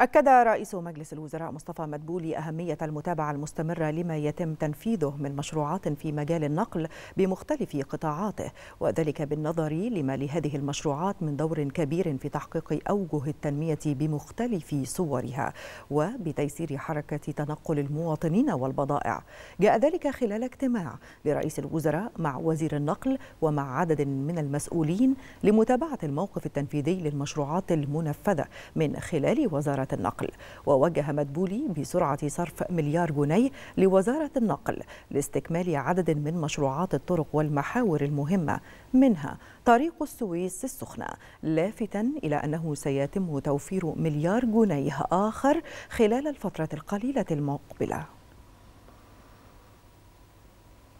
أكد رئيس مجلس الوزراء مصطفى مدبولي أهمية المتابعة المستمرة لما يتم تنفيذه من مشروعات في مجال النقل بمختلف قطاعاته وذلك بالنظر لما لهذه المشروعات من دور كبير في تحقيق أوجه التنمية بمختلف صورها وبتيسير حركة تنقل المواطنين والبضائع جاء ذلك خلال اجتماع لرئيس الوزراء مع وزير النقل ومع عدد من المسؤولين لمتابعة الموقف التنفيذي للمشروعات المنفذة من خلال وزارة وزارة النقل ووجه مدبولي بسرعة صرف مليار جنيه لوزارة النقل لاستكمال عدد من مشروعات الطرق والمحاور المهمة منها طريق السويس السخنة لافتا إلى أنه سيتم توفير مليار جنيه آخر خلال الفترة القليلة المقبلة